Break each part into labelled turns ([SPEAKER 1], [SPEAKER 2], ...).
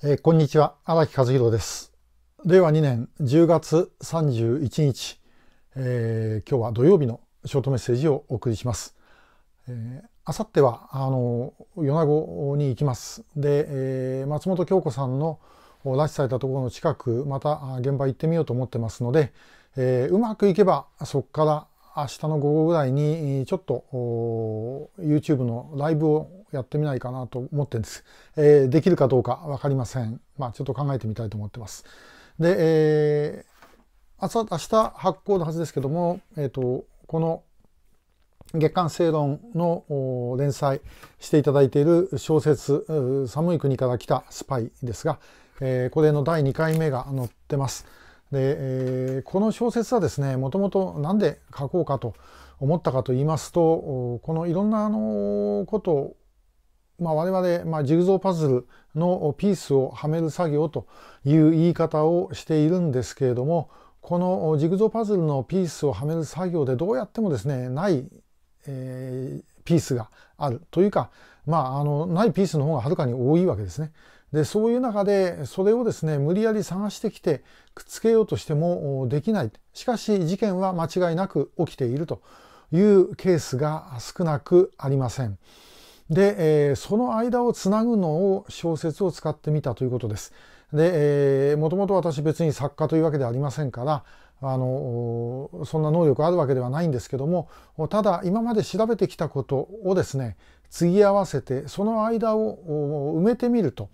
[SPEAKER 1] えー、こんにちは荒木和弘です令和2年10月31日、えー、今日は土曜日のショートメッセージをお送りしますあ明後日はあの米子に行きますで、えー、松本京子さんの拉致されたところの近くまた現場行ってみようと思ってますので、えー、うまくいけばそこから明日の午後ぐらいにちょっと YouTube のライブをやってみないかなと思ってんです。えー、できるかどうか分かりません。まあちょっと考えてみたいと思ってます。で、えー、明日発行のはずですけども、えっ、ー、と、この月刊正論の連載していただいている小説「寒い国から来たスパイ」ですが、えー、これの第2回目が載ってます。で、えー、この小説はですねもともと何で書こうかと思ったかと言いますとこのいろんなあのことを、まあ、我々、まあ、ジグゾーパズルのピースをはめる作業という言い方をしているんですけれどもこのジグゾーパズルのピースをはめる作業でどうやってもですねない、えー、ピースがあるというか、まあ、あのないピースの方がはるかに多いわけですね。でそういう中でそれをですね無理やり探してきてくっつけようとしてもできないしかし事件は間違いなく起きているというケースが少なくありません。で、えー、その間をつなぐのを小説を使ってみたということです。で、えもともと私別に作家というわけではありませんからあのそんな能力あるわけではないんですけどもただ今まで調べてきたことをですね継ぎ合わせてその間を埋めてみると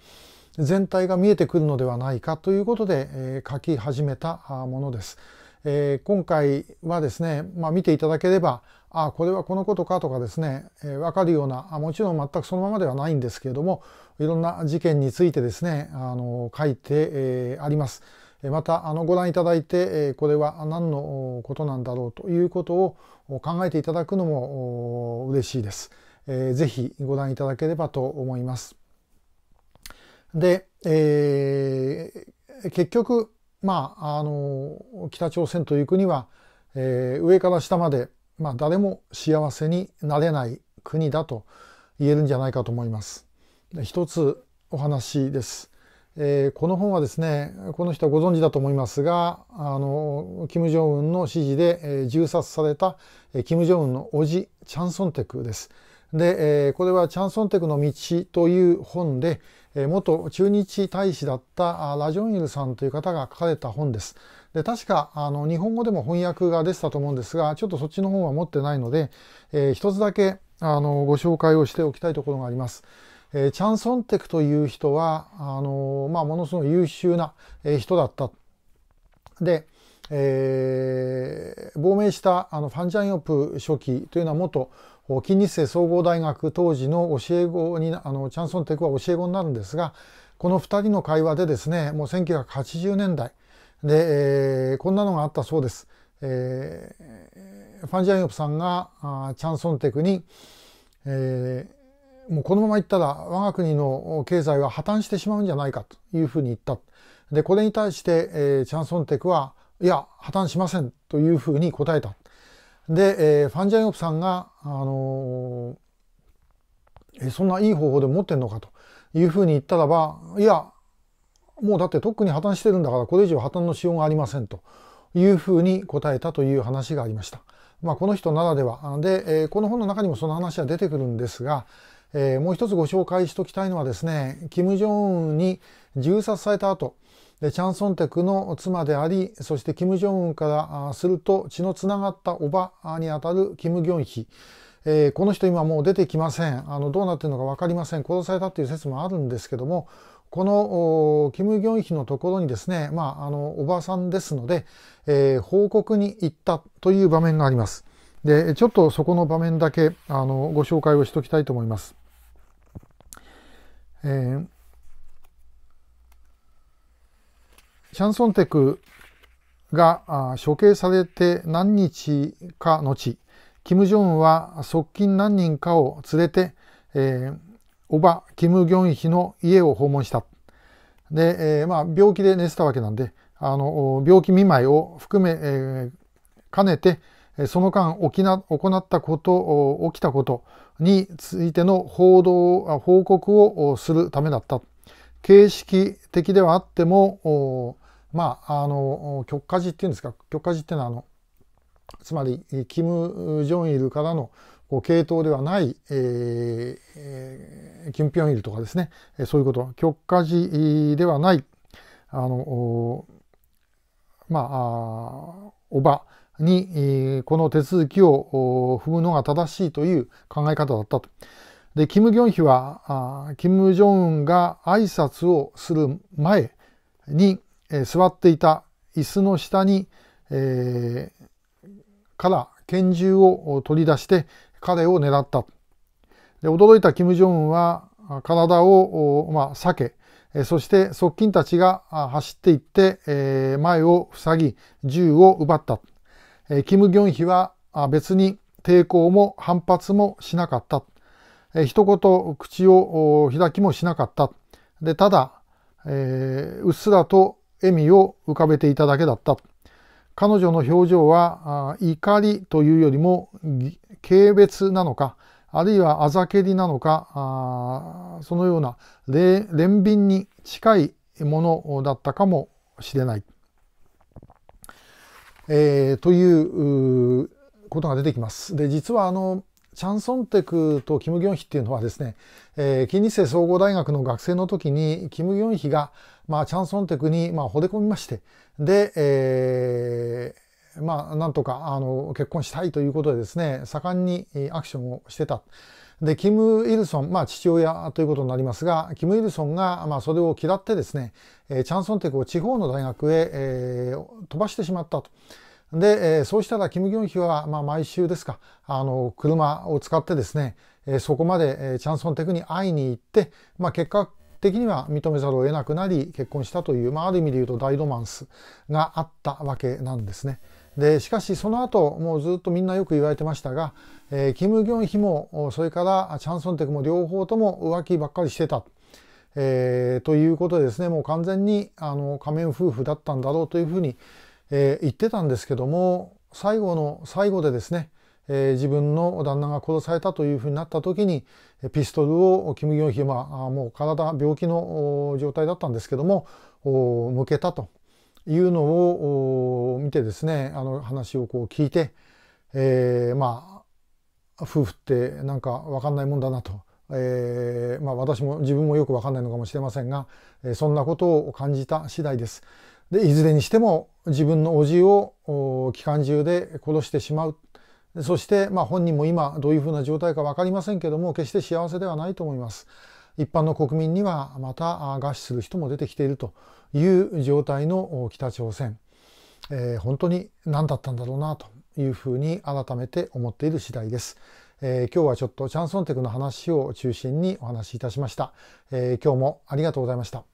[SPEAKER 1] 全体が見えてくるのではないかということで、えー、書き始めたものです。えー、今回はですね、まあ、見ていただければあこれはこのことかとかですね、えー、分かるようなあもちろん全くそのままではないんですけれどもいろんな事件についてですねあの書いて、えー、あります。またあのご覧いただいて、えー、これは何のことなんだろうということを考えていただくのも嬉しいです。えー、ぜひご覧いただければと思います。で、えー、結局、まあ、あの、北朝鮮という国は、えー、上から下まで、まあ、誰も幸せになれない国だと言えるんじゃないかと思います。一つお話です。えー、この本はですね、この人はご存知だと思いますが、あの、金正恩の指示で、えー、銃殺された、えー、金正恩の叔父、チャンソンテクです。で、えー、これはチャンソンテクの道という本で、えー、元駐日大使だったラジョンイルさんという方が書かれた本です。で、確か、あの、日本語でも翻訳が出てたと思うんですが、ちょっとそっちの本は持ってないので、えー、一つだけ、あの、ご紹介をしておきたいところがあります。えー、チャンソンテクという人は、あの、まあ、ものすごい優秀な、え人だった。で、えー亡命したあのファン・ジャンヨプ書記というのは元金日成総合大学当時の教え子にあのチャン・ソンテクは教え子になるんですがこの2人の会話でですねもう1980年代で、えー、こんなのがあったそうです。えー、ファン・ジャンヨプさんがあチャン・ソンテクに、えー、もうこのままいったら我が国の経済は破綻してしまうんじゃないかというふうに言った。でこれに対して、えー、チャン・ソンテクはいや、破綻しませんというふうに答えた。で、えー、ファン・ジャイオプさんが、あのー、えそんないい方法で持ってんのかというふうに言ったらば、いや、もうだってとっくに破綻してるんだから、これ以上破綻のしようがありませんというふうに答えたという話がありました。まあ、この人ならでは。で、えー、この本の中にもその話は出てくるんですが、えー、もう一つご紹介しておきたいのはですね、キム・ジョンに銃殺された後、チャン・ソンテクの妻であり、そしてキム・ジョンウンからすると血のつながったおばにあたるキム・ギョンヒ。えー、この人今もう出てきません。あのどうなってるのか分かりません。殺されたっていう説もあるんですけども、このキム・ギョンヒのところにですね、まあ、あのおばさんですので、えー、報告に行ったという場面があります。でちょっとそこの場面だけあのご紹介をしておきたいと思います。えーシャンソンテクが処刑されて何日か後、キム・ジョンは側近何人かを連れて、えー、おば、キム・ギョンヒの家を訪問した。で、えー、まあ、病気で寝てたわけなんで、あの、病気見舞いを含め、えー、兼ねて、その間起きな行ったこと、起きたことについての報道、報告をするためだった。形式的ではあっても、まあ、あの、極化寺っていうんですか、極化寺っていうのは、あの、つまり、キム・ジョンイルからのこう系統ではない、えー、キム・ピョンイルとかですね、そういうこと、極化寺ではない、あの、まあ、おばに、この手続きを踏むのが正しいという考え方だったと。で、キム・ギョンヒは、キム・ジョンが挨拶をする前に、え座っていた椅子の下に、えー、から拳銃を取り出して彼を狙った。で驚いた金正恩は体を、まあ、避け、そして側近たちが走っていって、え前を塞ぎ銃を奪った。えキム・ギョンヒは別に抵抗も反発もしなかった。え一言口を開きもしなかった。でただ、えー、うっすらと笑みを浮かべていただけだった。彼女の表情は怒りというよりも軽蔑なのか、あるいはあざけりなのか、そのような憐憫に近いものだったかもしれない。えー、ということが出てきます。で、実はあの、チャン・ソンテクとキム・ギョンヒっていうのはですね、えー、金日成総合大学の学生の時にキム・ギョンヒが、まあ、チャン・ソンテクに、まあ、惚れ込みましてで、えー、まあ、なんとかあの結婚したいということでですね盛んにアクションをしてた。でキム・イルソン、まあ、父親ということになりますがキム・イルソンが、まあ、それを嫌ってですね、えー、チャン・ソンテクを地方の大学へ、えー、飛ばしてしまったと。で、えそうしたら、キム・ギョンヒは、まあ、毎週ですか、あの、車を使ってですね、えそこまで、えチャンソンテクに会いに行って、まあ、結果的には認めざるを得なくなり、結婚したという、まあ、ある意味で言うと大ロマンスがあったわけなんですね。で、しかし、その後、もうずっとみんなよく言われてましたが、えキム・ギョンヒも、それからチャンソンテクも両方とも浮気ばっかりしてた。えー、ということでですね、もう完全にあの仮面夫婦だったんだろうというふうに、えー、言ってたんですけども最後の最後でですね、えー、自分の旦那が殺されたというふうになった時にピストルをキム・ギョンヒまあもう体病気の状態だったんですけども向けたというのを見てですねあの話をこう聞いて、えー、まあ夫婦ってなんか分かんないもんだなと。えー、まあ、私も自分もよく分かんないのかもしれませんが、えそんなことを感じた次第です。でいずれにしても自分の叔父を機関銃で殺してしまうそしてまあ本人も今どういうふうな状態か分かりませんけども決して幸せではないと思います。一般の国民にはまた餓死する人も出てきているという状態の北朝鮮、えー、本当に何だったんだろうなというふうに改めて思っている次第です。えー、今日はちょっとチャンソンテクの話を中心にお話しいたしました。えー、今日もありがとうございました。